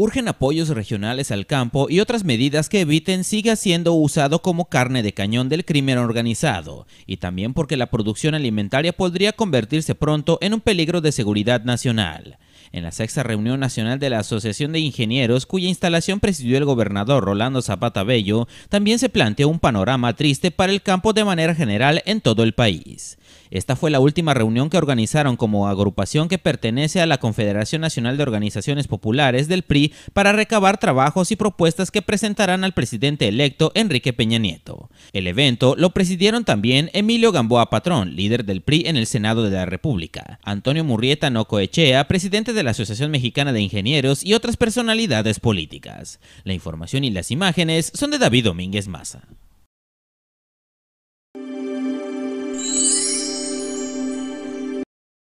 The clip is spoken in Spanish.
urgen apoyos regionales al campo y otras medidas que eviten siga siendo usado como carne de cañón del crimen organizado, y también porque la producción alimentaria podría convertirse pronto en un peligro de seguridad nacional en la sexta reunión nacional de la Asociación de Ingenieros, cuya instalación presidió el gobernador Rolando Zapata Bello, también se planteó un panorama triste para el campo de manera general en todo el país. Esta fue la última reunión que organizaron como agrupación que pertenece a la Confederación Nacional de Organizaciones Populares del PRI para recabar trabajos y propuestas que presentarán al presidente electo Enrique Peña Nieto. El evento lo presidieron también Emilio Gamboa Patrón, líder del PRI en el Senado de la República, Antonio Murrieta Nocoechea, presidente de la la Asociación Mexicana de Ingenieros y otras personalidades políticas. La información y las imágenes son de David Domínguez Maza.